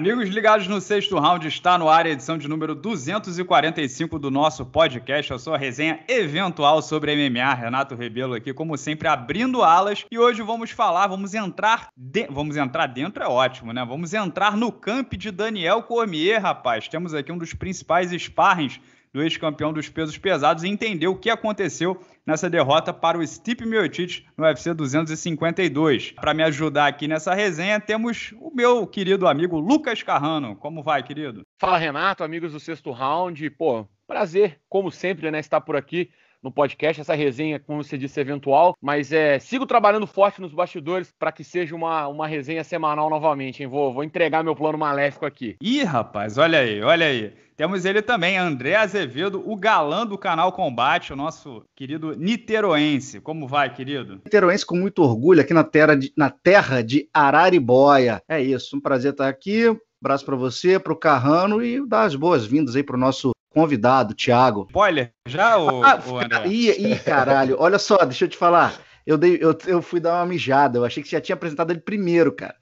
Amigos ligados no sexto round, está no ar a edição de número 245 do nosso podcast, a sua resenha eventual sobre MMA. Renato Rebelo aqui, como sempre, abrindo alas. E hoje vamos falar, vamos entrar. De... Vamos entrar dentro, é ótimo, né? Vamos entrar no camp de Daniel Cormier, rapaz. Temos aqui um dos principais sparrings do ex-campeão dos pesos pesados e entender o que aconteceu nessa derrota para o Stipe Miocic no UFC 252. Para me ajudar aqui nessa resenha, temos o meu querido amigo Lucas Carrano. Como vai, querido? Fala, Renato, amigos do sexto round. Pô, prazer, como sempre, né, estar por aqui no podcast, essa resenha, como você disse, eventual. Mas é, sigo trabalhando forte nos bastidores para que seja uma, uma resenha semanal novamente, hein? Vou, vou entregar meu plano maléfico aqui. Ih, rapaz, olha aí, olha aí. Temos ele também, André Azevedo, o galã do canal Combate, o nosso querido niteroense. Como vai, querido? Niteroense com muito orgulho aqui na terra de, na terra de Araribóia. É isso, um prazer estar aqui. Um abraço para você, para o Carrano e dar as boas-vindas aí para o nosso convidado, Thiago. Spoiler, já o. ah, ah André? Ih, caralho, olha só, deixa eu te falar. Eu, dei, eu, eu, fui dar uma mijada, eu achei que você já tinha apresentado ele primeiro, cara.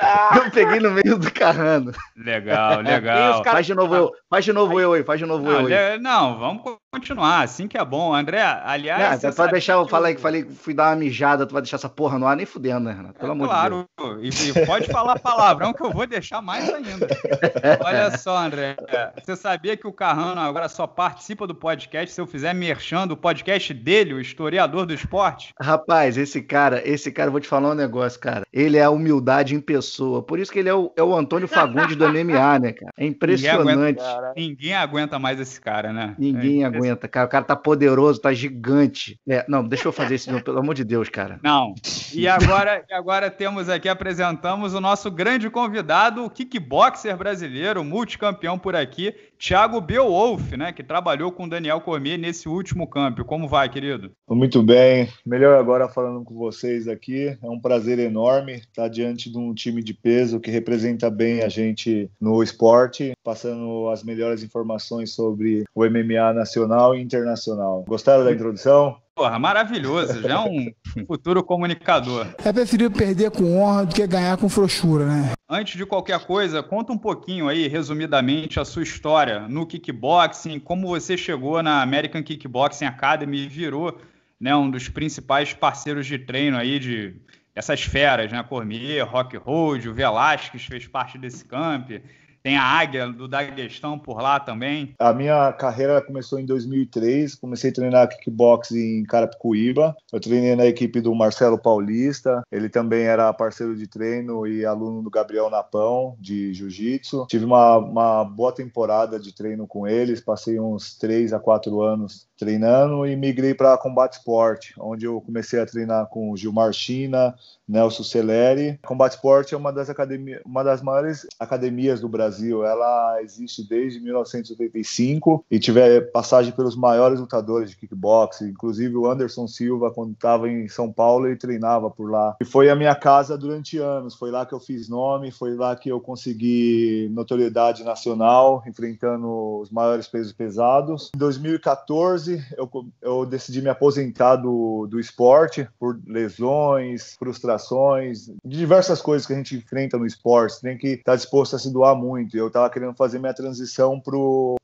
Ah. eu peguei no meio do carrano. Legal, é, legal. Cara... Faz de novo ah. eu, faz de novo eu aí, faz de novo não, eu aí. Não, vamos continuar, assim que é bom. André, aliás. Não, tu deixar, eu falei que falei, que fui dar uma mijada, tu vai deixar essa porra no ar nem fudendo, né, Renato? Pelo é, amor claro. de Deus. Claro, e, pode falar palavrão que eu vou deixar mais ainda. Olha só, André, você sabia que o Carrano agora só participa do podcast se eu fizer merchando o podcast dele, o historiador do esporte? Rapaz, esse cara, esse cara, vou te falar um negócio, cara. Ele é a humildade em pessoa. Por isso que ele é o, é o Antônio Fagundes do MMA, né, cara? É impressionante. Ninguém aguenta, ninguém aguenta mais esse cara, né? Ninguém é aguenta aguenta, cara. O cara tá poderoso, tá gigante. É, não, deixa eu fazer isso, pelo amor de Deus, cara. Não. E agora, agora temos aqui, apresentamos o nosso grande convidado, o kickboxer brasileiro, multicampeão por aqui, Thiago Beowulf, né? Que trabalhou com Daniel Cormier nesse último campo. Como vai, querido? Muito bem. Melhor agora falando com vocês aqui. É um prazer enorme estar diante de um time de peso que representa bem a gente no esporte, passando as melhores informações sobre o MMA nacional nacional e internacional. Gostaram da introdução? Porra, maravilhoso. Já é um futuro comunicador. É preferível perder com honra do que ganhar com frouxura, né? Antes de qualquer coisa, conta um pouquinho aí, resumidamente, a sua história no kickboxing, como você chegou na American Kickboxing Academy e virou né, um dos principais parceiros de treino aí de essas feras, né? Cormier, Rock Road, o Velasquez fez parte desse camp tem a Águia do Daguestão por lá também. A minha carreira começou em 2003, comecei a treinar kickbox em Carapicuíba. Eu treinei na equipe do Marcelo Paulista, ele também era parceiro de treino e aluno do Gabriel Napão, de jiu-jitsu. Tive uma, uma boa temporada de treino com eles, passei uns 3 a 4 anos treinando e migrei para Combate Sport, onde eu comecei a treinar com o Gilmar China, Nelson Celeri. Combate Sport é uma das, academia, uma das maiores academias do Brasil. Ela existe desde 1985 e tive passagem pelos maiores lutadores de kickbox, inclusive o Anderson Silva, quando estava em São Paulo, ele treinava por lá. E foi a minha casa durante anos. Foi lá que eu fiz nome, foi lá que eu consegui notoriedade nacional, enfrentando os maiores pesos pesados. Em 2014, 2012 eu, eu decidi me aposentar do, do esporte por lesões, frustrações, de diversas coisas que a gente enfrenta no esporte. Tem que estar tá disposto a se doar muito. Eu estava querendo fazer minha transição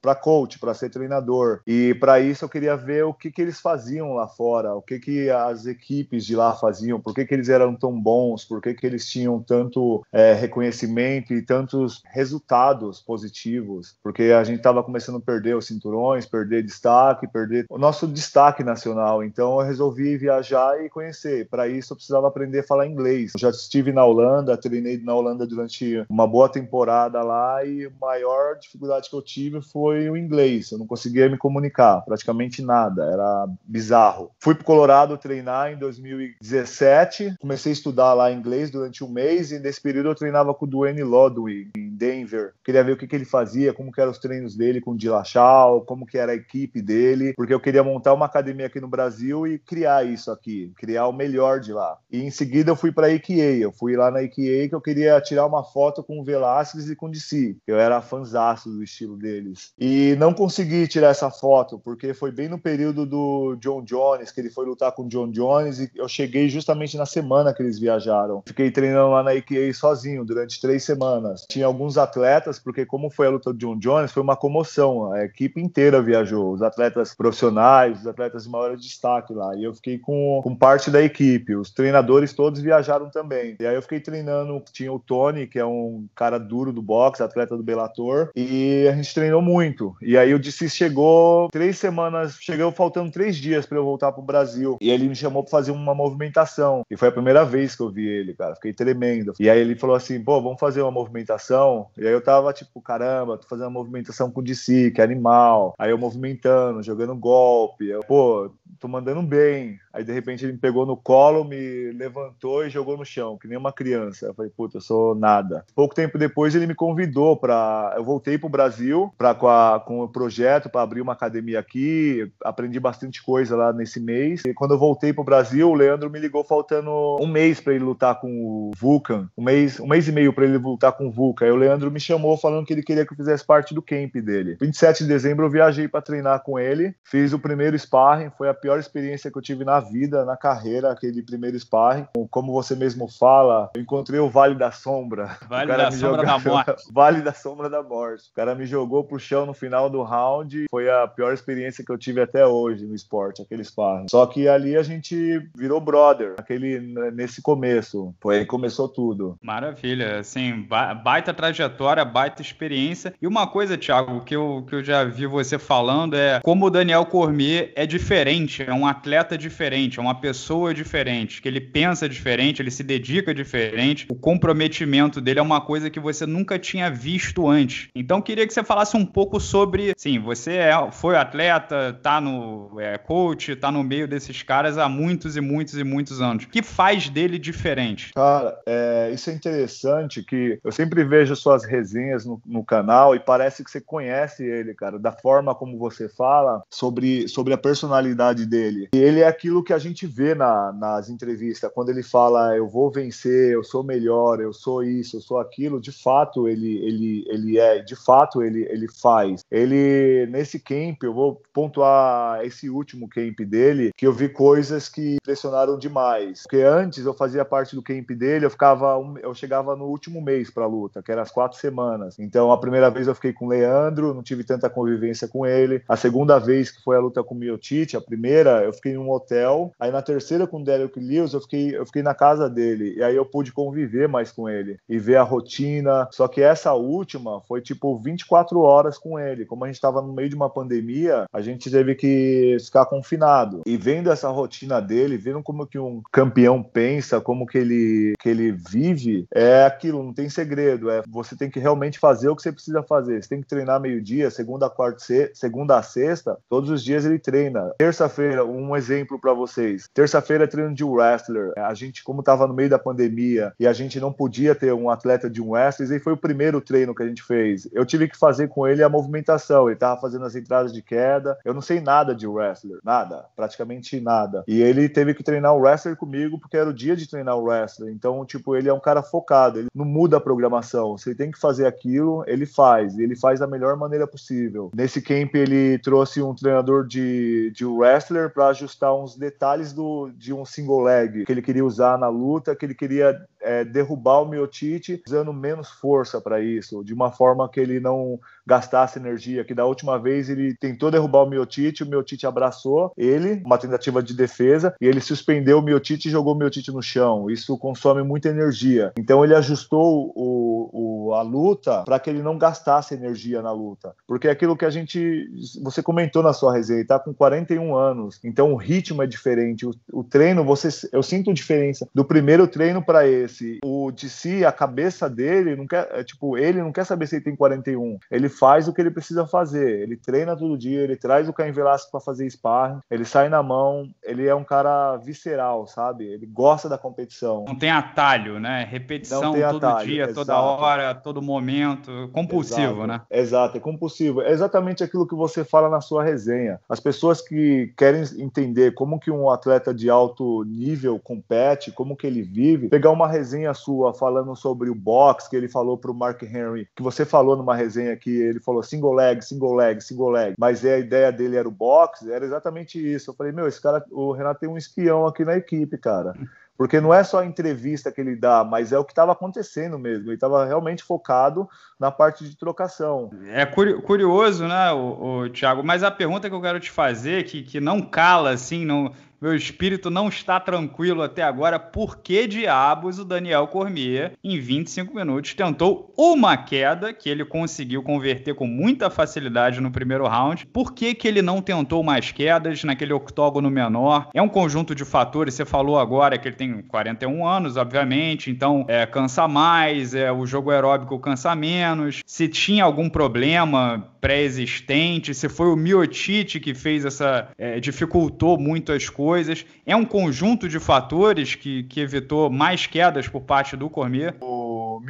para coach, para ser treinador. E para isso eu queria ver o que, que eles faziam lá fora, o que, que as equipes de lá faziam, por que, que eles eram tão bons, por que, que eles tinham tanto é, reconhecimento e tantos resultados positivos. Porque a gente estava começando a perder os cinturões, perder destaque, perder perder o nosso destaque nacional. Então eu resolvi viajar e conhecer. Para isso eu precisava aprender a falar inglês. Eu já estive na Holanda, treinei na Holanda durante uma boa temporada lá e a maior dificuldade que eu tive foi o inglês. Eu não conseguia me comunicar, praticamente nada. Era bizarro. Fui para Colorado treinar em 2017. Comecei a estudar lá inglês durante um mês e nesse período eu treinava com o Duane Lodwig Denver. Queria ver o que, que ele fazia, como que eram os treinos dele com o Dilachal, como que era a equipe dele, porque eu queria montar uma academia aqui no Brasil e criar isso aqui, criar o melhor de lá. E em seguida eu fui para a IKEA, eu fui lá na IKEA que eu queria tirar uma foto com o Velasquez e com o DC. Eu era fanzaço do estilo deles. E não consegui tirar essa foto, porque foi bem no período do John Jones, que ele foi lutar com o John Jones, e eu cheguei justamente na semana que eles viajaram. Fiquei treinando lá na IKEA sozinho durante três semanas. Tinha alguns alguns atletas, porque como foi a luta do John Jones, foi uma comoção. A equipe inteira viajou, os atletas profissionais, os atletas de maior destaque lá. E eu fiquei com, com parte da equipe. Os treinadores todos viajaram também. E aí eu fiquei treinando. Tinha o Tony, que é um cara duro do boxe, atleta do Bellator, e a gente treinou muito. E aí o DC chegou três semanas, chegou faltando três dias para eu voltar pro Brasil. E ele me chamou para fazer uma movimentação. E foi a primeira vez que eu vi ele, cara. Fiquei tremendo. E aí ele falou assim: pô, vamos fazer uma movimentação e aí eu tava tipo, caramba, tô fazendo uma movimentação com o DC, que é animal. Aí eu movimentando, jogando golpe. Eu, pô, tô mandando bem. Aí de repente ele me pegou no colo, me levantou e jogou no chão, que nem uma criança. Eu falei, puta, eu sou nada. Pouco tempo depois ele me convidou para, eu voltei pro Brasil para com, a... com o projeto para abrir uma academia aqui. Aprendi bastante coisa lá nesse mês. E quando eu voltei pro Brasil, o Leandro me ligou faltando um mês para ele lutar com o Vulcan, um mês, um mês e meio para ele lutar com o Vulcan. Aí o Leandro me chamou falando que ele queria que eu fizesse parte do camp dele. 27 de dezembro eu viajei para treinar com ele, fiz o primeiro sparring, foi a pior experiência que eu tive na vida, na carreira, aquele primeiro sparring. Como você mesmo fala, eu encontrei o Vale da Sombra. Vale da Sombra da Morte. Vale da Sombra da Morte. O cara me jogou pro chão no final do round. Foi a pior experiência que eu tive até hoje no esporte, aquele sparring. Só que ali a gente virou brother, aquele, né, nesse começo. Foi aí que começou tudo. Maravilha. Assim, baita trajetória, baita experiência. E uma coisa, Thiago, que eu, que eu já vi você falando é como o Daniel Cormier é diferente, é um atleta diferente diferente, é uma pessoa diferente, que ele pensa diferente, ele se dedica diferente, o comprometimento dele é uma coisa que você nunca tinha visto antes. Então queria que você falasse um pouco sobre, sim, você é, foi atleta, tá no é, coach, tá no meio desses caras há muitos e muitos e muitos anos. O que faz dele diferente? Cara, é, isso é interessante que eu sempre vejo suas resenhas no, no canal e parece que você conhece ele, cara, da forma como você fala sobre, sobre a personalidade dele. E ele é aquilo que a gente vê na, nas entrevistas, quando ele fala eu vou vencer, eu sou melhor, eu sou isso, eu sou aquilo, de fato ele, ele, ele é, de fato ele, ele faz. Ele, nesse camp, eu vou pontuar esse último camp dele, que eu vi coisas que impressionaram demais. Porque antes eu fazia parte do camp dele, eu ficava, eu chegava no último mês para a luta, que era as quatro semanas. Então a primeira vez eu fiquei com o Leandro, não tive tanta convivência com ele. A segunda vez que foi a luta com o Miotite, a primeira, eu fiquei em um hotel Aí na terceira com o Derek Lewis, eu fiquei, eu fiquei na casa dele. E aí eu pude conviver mais com ele e ver a rotina. Só que essa última foi tipo 24 horas com ele. Como a gente estava no meio de uma pandemia, a gente teve que ficar confinado. E vendo essa rotina dele, vendo como que um campeão pensa, como que ele, que ele vive, é aquilo, não tem segredo. É você tem que realmente fazer o que você precisa fazer. Você tem que treinar meio-dia, segunda, quarta, se, segunda a sexta. Todos os dias ele treina. Terça-feira, um exemplo para você vocês. Terça-feira, treino de wrestler. A gente, como estava no meio da pandemia e a gente não podia ter um atleta de um wrestler, e foi o primeiro treino que a gente fez. Eu tive que fazer com ele a movimentação. Ele estava fazendo as entradas de queda. Eu não sei nada de wrestler, nada, praticamente nada. E ele teve que treinar o wrestler comigo porque era o dia de treinar o wrestler. Então, tipo, ele é um cara focado. Ele não muda a programação. Se ele tem que fazer aquilo, ele faz. E ele faz da melhor maneira possível. Nesse camp, ele trouxe um treinador de, de wrestler para ajustar uns detalhes do, de um single leg que ele queria usar na luta, que ele queria é, derrubar o Miotite usando menos força para isso, de uma forma que ele não gastasse energia, que da última vez ele tentou derrubar o Miotite, o Miotite abraçou ele, uma tentativa de defesa, e ele suspendeu o Miotite e jogou o Miotite no chão. Isso consome muita energia. Então ele ajustou o, o, a luta para que ele não gastasse energia na luta. Porque é aquilo que a gente. Você comentou na sua resenha, ele tá com 41 anos, então o ritmo é diferente. O, o treino, você, eu sinto diferença do primeiro treino para esse foda O DC, a cabeça dele, não quer, é, tipo, ele não quer saber se ele tem 41. Ele faz o que ele precisa fazer. Ele treina todo dia, ele traz o Caim Velasco para fazer sparring, ele sai na mão, ele é um cara visceral, sabe? Ele gosta da competição. Não tem atalho, né? Repetição todo atalho, dia, exato. toda hora, todo momento. Compulsivo, exato. né? Exato, é compulsivo. É exatamente aquilo que você fala na sua resenha. As pessoas que querem entender como que um atleta de alto nível compete, como que ele vive, pegar uma resenha resenha sua falando sobre o box que ele falou para o Mark Henry, que você falou numa resenha que ele falou single leg, single leg, single leg, mas a ideia dele era o box, era exatamente isso. Eu falei, meu, esse cara, o Renato tem um espião aqui na equipe, cara. Porque não é só a entrevista que ele dá, mas é o que estava acontecendo mesmo. Ele estava realmente focado na parte de trocação. É curioso, né, o, o Thiago? Mas a pergunta que eu quero te fazer, que, que não cala, assim, não, meu espírito não está tranquilo até agora. Por que diabos o Daniel Cormier, em 25 minutos, tentou uma queda que ele conseguiu converter com muita facilidade no primeiro round? Por que, que ele não tentou mais quedas naquele octógono menor? É um conjunto de fatores. Você falou agora que ele tem 41 anos, obviamente, então é, cansa mais, é, o jogo aeróbico cansa menos. Se tinha algum problema pré-existente, se foi o Miotite que fez essa. É, dificultou muito as coisas. É um conjunto de fatores que, que evitou mais quedas por parte do Cormier. O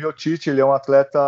Miotite, ele é um atleta,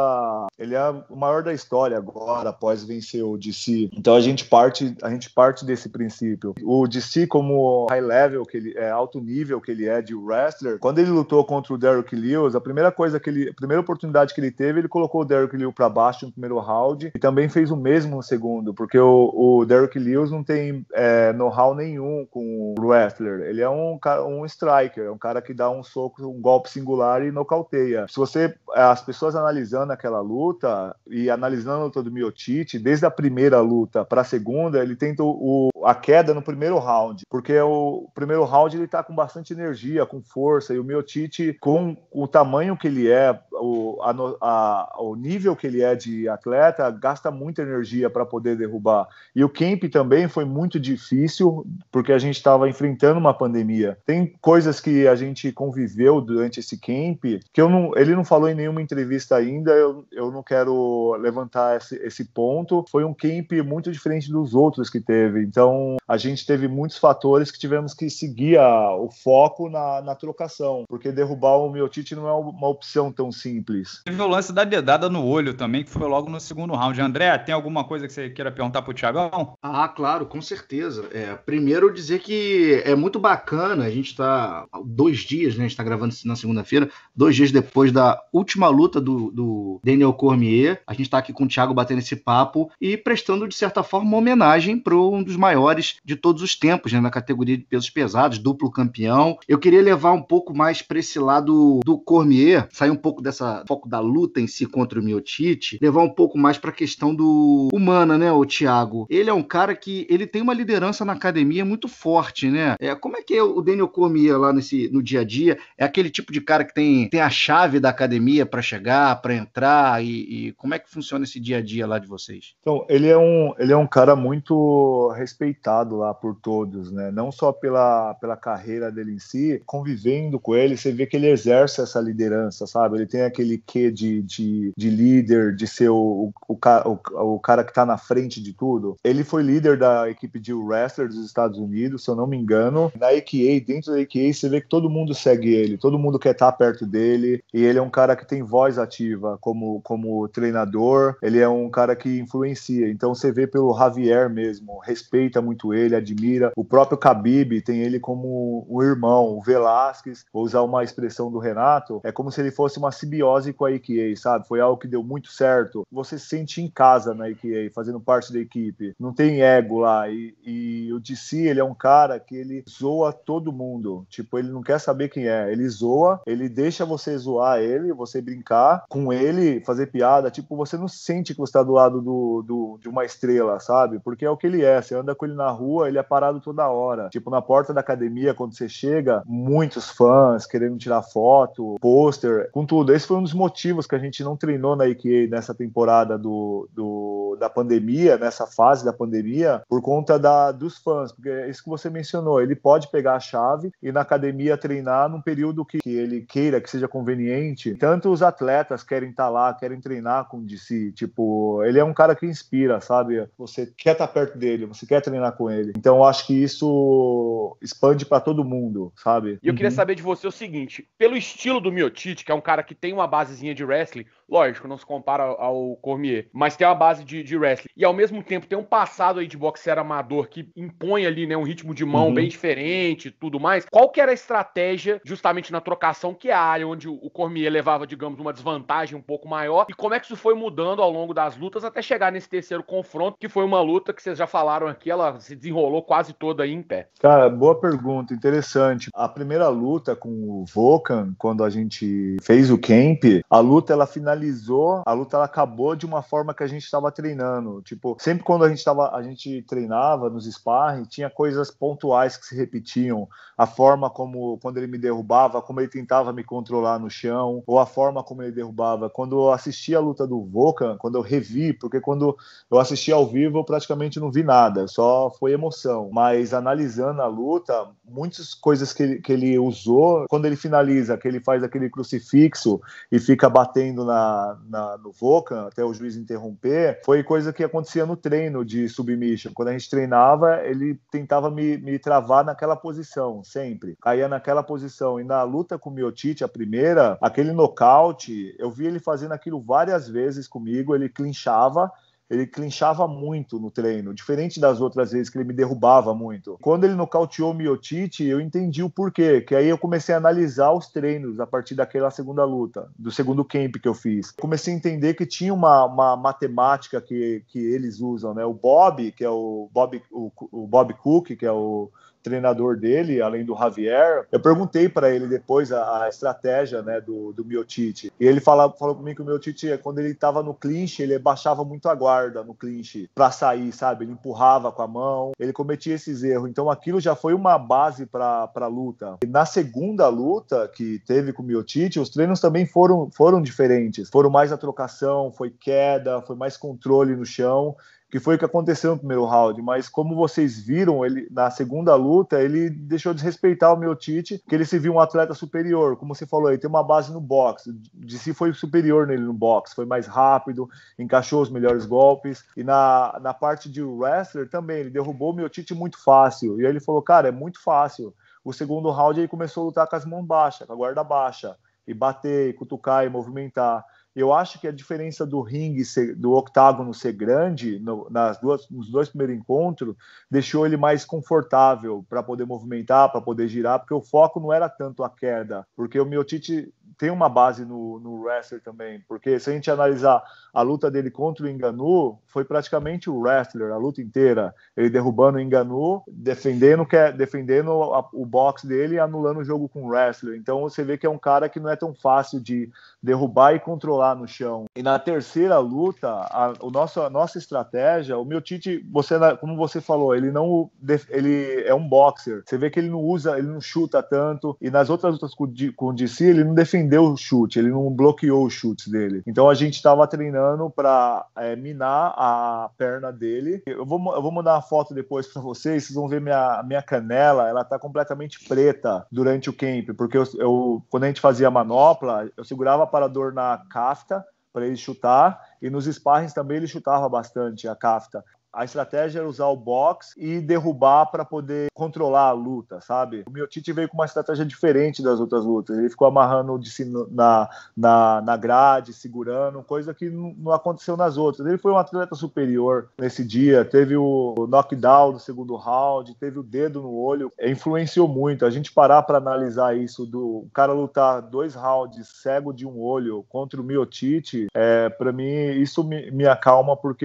ele é o maior da história agora, após vencer o DC. Então a gente parte, a gente parte desse princípio. O DC como high level que ele é, alto nível que ele é de wrestler, quando ele lutou contra o Derrick Lewis, a primeira coisa que ele, a primeira oportunidade que ele teve, ele colocou o Derrick Lewis para baixo no primeiro round e também fez o mesmo no segundo, porque o, o Derrick Lewis não tem é, know-how nenhum com o wrestler. Ele é um um striker, é um cara que dá um soco, um golpe singular e nocauteia. Se você é, as pessoas analisando aquela luta e analisando a luta do Miotite, desde a primeira luta para a segunda, ele tenta o, a queda no primeiro round, porque o primeiro round ele está com bastante energia, com força, e o Miotite, com o tamanho que ele é, o, a, a, o nível que ele é de atleta gasta muita energia para poder derrubar. E o camp também foi muito difícil, porque a gente estava enfrentando uma pandemia. Tem coisas que a gente conviveu durante esse camp que eu não, ele não falou em nenhuma entrevista ainda, eu, eu não quero levantar esse, esse ponto. Foi um camp muito diferente dos outros que teve. Então, a gente teve muitos fatores que tivemos que seguir a, o foco na, na trocação, porque derrubar o Miotite não é uma opção tão simples simples. Teve o lance da dedada no olho também, que foi logo no segundo round. André, tem alguma coisa que você queira perguntar pro Thiagão? Ah, claro, com certeza. É, primeiro dizer que é muito bacana, a gente tá dois dias, né? A gente tá gravando isso na segunda-feira, dois dias depois da última luta do, do Daniel Cormier. A gente tá aqui com o Thiago batendo esse papo e prestando, de certa forma, uma homenagem para um dos maiores de todos os tempos, né? Na categoria de pesos pesados, duplo campeão. Eu queria levar um pouco mais para esse lado do Cormier, sair um pouco dessa essa foco da luta em si contra o miotite, levar um pouco mais para a questão do humana, né, o Thiago. Ele é um cara que ele tem uma liderança na academia muito forte, né? É, como é que o Daniel comia lá nesse no dia a dia é aquele tipo de cara que tem, tem a chave da academia para chegar, para entrar e, e, como é que funciona esse dia a dia lá de vocês? Então, ele é um ele é um cara muito respeitado lá por todos, né? Não só pela pela carreira dele em si, convivendo com ele, você vê que ele exerce essa liderança, sabe? Ele tem aquele quê de, de, de líder, de ser o, o, o, o cara que está na frente de tudo. Ele foi líder da equipe de wrestler dos Estados Unidos, se eu não me engano. Na AKA, dentro da AKA, você vê que todo mundo segue ele, todo mundo quer estar tá perto dele. E ele é um cara que tem voz ativa como, como treinador, ele é um cara que influencia. Então você vê pelo Javier mesmo, respeita muito ele, admira. O próprio Khabib tem ele como o irmão. O Velasquez, vou usar uma expressão do Renato, é como se ele fosse uma sibila simbiose com a IKEA, sabe? Foi algo que deu muito certo. Você se sente em casa na IKEA, fazendo parte da equipe. Não tem ego lá. E, e o DC, ele é um cara que ele zoa todo mundo. Tipo, ele não quer saber quem é. Ele zoa, ele deixa você zoar ele, você brincar com ele, fazer piada. Tipo, você não sente que você tá do lado do, do, de uma estrela, sabe? Porque é o que ele é. Você anda com ele na rua, ele é parado toda hora. Tipo, na porta da academia, quando você chega, muitos fãs querendo tirar foto, pôster, com tudo. Esse esse foi um dos motivos que a gente não treinou na IKEA nessa temporada do, do, da pandemia, nessa fase da pandemia, por conta da, dos fãs, porque é isso que você mencionou, ele pode pegar a chave e na academia treinar num período que, que ele queira, que seja conveniente. Tanto os atletas querem estar tá lá, querem treinar com o DC, tipo, ele é um cara que inspira, sabe? Você quer estar tá perto dele, você quer treinar com ele. Então eu acho que isso expande para todo mundo, sabe? E eu queria uhum. saber de você o seguinte, pelo estilo do Miotic, que é um cara que tem uma basezinha de wrestling, Lógico, não se compara ao Cormier, mas tem uma base de, de wrestling. E ao mesmo tempo tem um passado aí de boxeiro amador que impõe ali, né, um ritmo de mão uhum. bem diferente tudo mais. Qual que era a estratégia justamente na trocação, que é a área onde o Cormier levava, digamos, uma desvantagem um pouco maior? E como é que isso foi mudando ao longo das lutas até chegar nesse terceiro confronto, que foi uma luta que vocês já falaram aqui, ela se desenrolou quase toda aí em pé? Cara, boa pergunta, interessante. A primeira luta com o Vulcan, quando a gente fez o camp, a luta ela finalizou finalizou, a luta ela acabou de uma forma que a gente estava treinando. Tipo, sempre quando a gente tava, a gente treinava nos sparring, tinha coisas pontuais que se repetiam. A forma como quando ele me derrubava, como ele tentava me controlar no chão, ou a forma como ele derrubava. Quando eu assisti a luta do Volkan, quando eu revi, porque quando eu assisti ao vivo, eu praticamente não vi nada, só foi emoção. Mas analisando a luta, muitas coisas que ele, que ele usou, quando ele finaliza, que ele faz aquele crucifixo e fica batendo na na, no Vocan, até o juiz interromper, foi coisa que acontecia no treino de submission. Quando a gente treinava, ele tentava me, me travar naquela posição, sempre. Caía naquela posição. E na luta com o Miotite, a primeira, aquele nocaute, eu vi ele fazendo aquilo várias vezes comigo, ele clinchava, ele clinchava muito no treino, diferente das outras vezes que ele me derrubava muito. Quando ele nocauteou o Miotite, eu entendi o porquê, que aí eu comecei a analisar os treinos a partir daquela segunda luta, do segundo camp que eu fiz. Comecei a entender que tinha uma, uma matemática que, que eles usam, né? O Bob, que é o Bob, o, o Bob Cook, que é o treinador dele, além do Javier, eu perguntei para ele depois a, a, estratégia né, do, do Miotite. E ele fala, falou para mim que o Miotite, quando ele estava no clinch, ele baixava muito a guarda no clinch para sair, sabe? Ele empurrava com a mão, ele cometia esses erros. Então aquilo já foi uma base para a luta. E na segunda luta que teve com o Miotite, os treinos também foram, foram diferentes. Foram mais a trocação, foi queda, foi mais controle no chão que foi o que aconteceu no primeiro round, mas como vocês viram, ele na segunda luta, ele deixou de respeitar o Miotite, que ele se viu um atleta superior, como você falou, ele tem uma base no boxe, de si foi superior nele no boxe, foi mais rápido, encaixou os melhores golpes, e na, na parte de wrestler também, ele derrubou o Miotite muito fácil, e aí ele falou, cara, é muito fácil, o segundo round ele começou a lutar com as mãos baixas, com a guarda baixa, e bater, e cutucar, e movimentar. Eu acho que a diferença do ringue, ser, do octágono ser grande no, nas duas, nos dois primeiros encontros deixou ele mais confortável para poder movimentar, para poder girar, porque o foco não era tanto a queda, porque o Miotite tem uma base no, no wrestler também, porque se a gente analisar a luta dele contra o Enganu, foi praticamente o wrestler a luta inteira, ele derrubando o Enganu, defendendo que é, defendendo a, o box dele e anulando o jogo com o wrestler. Então você vê que é um cara que não é tão fácil de derrubar e controlar lá no chão. E na terceira luta, a, o nosso, a nossa estratégia, o meu Tite, você, como você falou, ele não ele é um boxer. Você vê que ele não usa, ele não chuta tanto. E nas outras lutas com, o DC, ele não defendeu o chute, ele não bloqueou os chutes dele. Então a gente estava treinando para é, minar a perna dele. Eu vou, eu vou mandar uma foto depois para vocês, vocês vão ver minha, minha canela, ela tá completamente preta durante o camp, porque eu, eu quando a gente fazia manopla, eu segurava para adornar a caça CAFTA para ele chutar, e nos sparrings também ele chutava bastante a CAFTA. A estratégia era usar o box e derrubar para poder controlar a luta, sabe? O Miotite veio com uma estratégia diferente das outras lutas. Ele ficou amarrando de, na, na, na grade, segurando, coisa que não aconteceu nas outras. Ele foi um atleta superior nesse dia. Teve o knockdown no segundo round, teve o dedo no olho. É, influenciou muito. A gente parar para analisar isso do cara lutar dois rounds cego de um olho contra o Miotite, é, para mim isso me, me acalma porque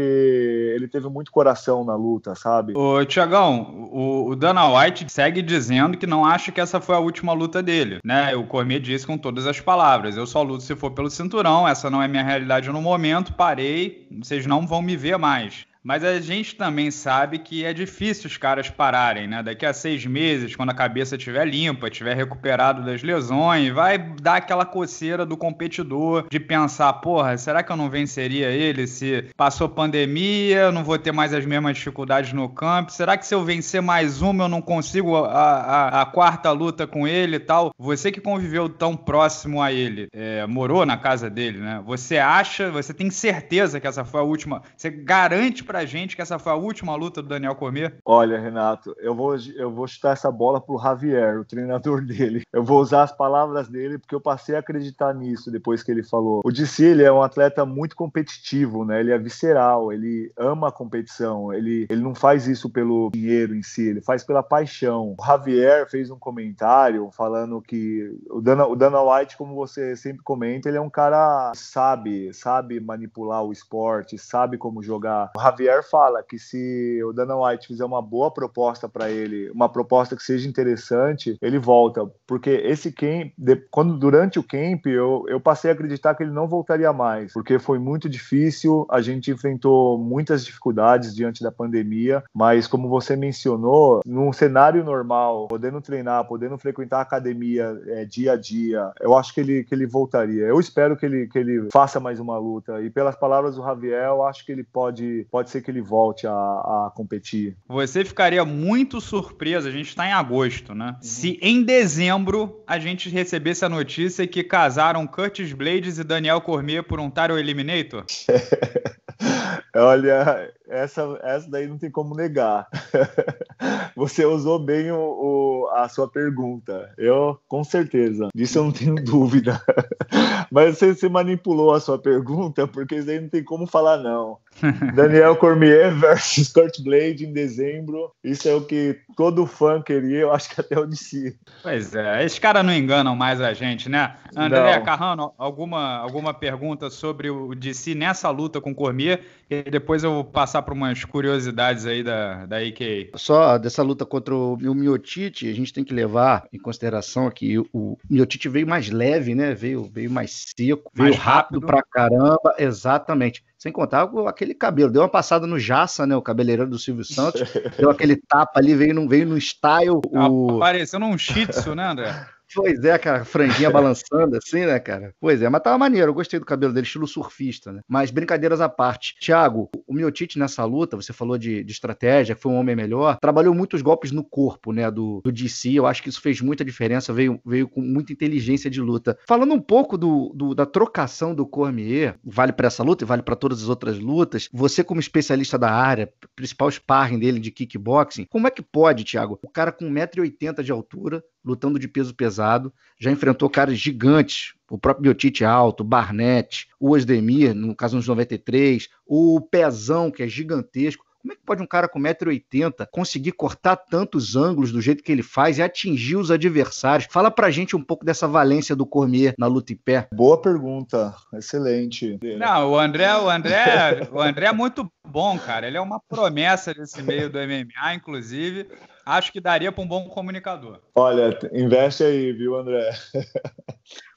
ele teve muito coração na luta, sabe? Ô, Tiagão, o, o, Dana White segue dizendo que não acha que essa foi a última luta dele, né? O Cormier disse com todas as palavras: eu só luto se for pelo cinturão, essa não é minha realidade no momento, parei, vocês não vão me ver mais. Mas a gente também sabe que é difícil os caras pararem, né? Daqui a seis meses, quando a cabeça estiver limpa, estiver recuperado das lesões, vai dar aquela coceira do competidor de pensar: porra, será que eu não venceria ele se passou pandemia, não vou ter mais as mesmas dificuldades no campo? Será que se eu vencer mais uma, eu não consigo a, a, a quarta luta com ele e tal? Você que conviveu tão próximo a ele, é, morou na casa dele, né? Você acha, você tem certeza que essa foi a última, você garante pra gente que essa foi a última luta do Daniel Cormier? Olha, Renato, eu vou, eu vou chutar essa bola pro Javier, o treinador dele. Eu vou usar as palavras dele porque eu passei a acreditar nisso depois que ele falou. O DC, ele é um atleta muito competitivo, né? Ele é visceral, ele ama a competição, ele, ele não faz isso pelo dinheiro em si, ele faz pela paixão. O Javier fez um comentário falando que o Dana, o Dana White, como você sempre comenta, ele é um cara sabe, sabe manipular o esporte, sabe como jogar. O Javier Xavier fala que se o Dana White fizer uma boa proposta para ele, uma proposta que seja interessante, ele volta. Porque esse camp, de, quando durante o camp, eu, eu passei a acreditar que ele não voltaria mais, porque foi muito difícil, a gente enfrentou muitas dificuldades diante da pandemia, mas como você mencionou, num cenário normal, podendo treinar, podendo frequentar a academia é, dia a dia, eu acho que ele, que ele voltaria. Eu espero que ele, que ele faça mais uma luta. E pelas palavras do Javier, eu acho que ele pode, pode ser que ele volte a, a competir. Você ficaria muito surpreso, a gente está em agosto, né? Uhum. Se em dezembro a gente recebesse a notícia que casaram Curtis Blades e Daniel Cormier por um Taro Eliminator. Olha, essa, essa daí não tem como negar. Você usou bem o, o, a sua pergunta. Eu, com certeza, disso eu não tenho dúvida. Mas você, você manipulou a sua pergunta, porque isso aí não tem como falar, não. Daniel Cormier versus Kurt Blade em dezembro. Isso é o que todo fã queria, eu acho que até o DC. Pois é, esses caras não enganam mais a gente, né? André não. Carrano, alguma, alguma pergunta sobre o DC nessa luta com Cormier? dia e depois eu vou passar para umas curiosidades aí da, da AKA. Só dessa luta contra o, o Miotite, a gente tem que levar em consideração que o, o Miotite veio mais leve, né? Veio, veio mais seco, mais veio rápido, pra caramba, exatamente. Sem contar aquele cabelo. Deu uma passada no Jaça, né? O cabeleireiro do Silvio Santos. deu aquele tapa ali, veio num, veio num style. O... Apareceu num shih tzu, né, André? Pois é, cara, franguinha balançando assim, né, cara? Pois é, mas tava maneiro, eu gostei do cabelo dele, estilo surfista, né? Mas brincadeiras à parte. Thiago, o Miotite nessa luta, você falou de, de estratégia, que foi um homem melhor, trabalhou muitos golpes no corpo, né, do, do DC, eu acho que isso fez muita diferença, veio, veio com muita inteligência de luta. Falando um pouco do, do da trocação do Cormier, vale para essa luta e vale para todas as outras lutas, você como especialista da área, principal sparring dele de kickboxing, como é que pode, Thiago, o cara com 1,80m de altura, lutando de peso pesado, já enfrentou caras gigantes, o próprio Biotite alto, o Barnett, o Osdemir, no caso nos 93, o Pezão, que é gigantesco. Como é que pode um cara com 1,80m conseguir cortar tantos ângulos do jeito que ele faz e atingir os adversários? Fala pra gente um pouco dessa valência do Cormier na luta em pé. Boa pergunta, excelente. Não, o André, o André, o André é muito bom, cara. Ele é uma promessa desse meio do MMA, inclusive. Acho que daria para um bom comunicador. Olha, investe aí, viu, André?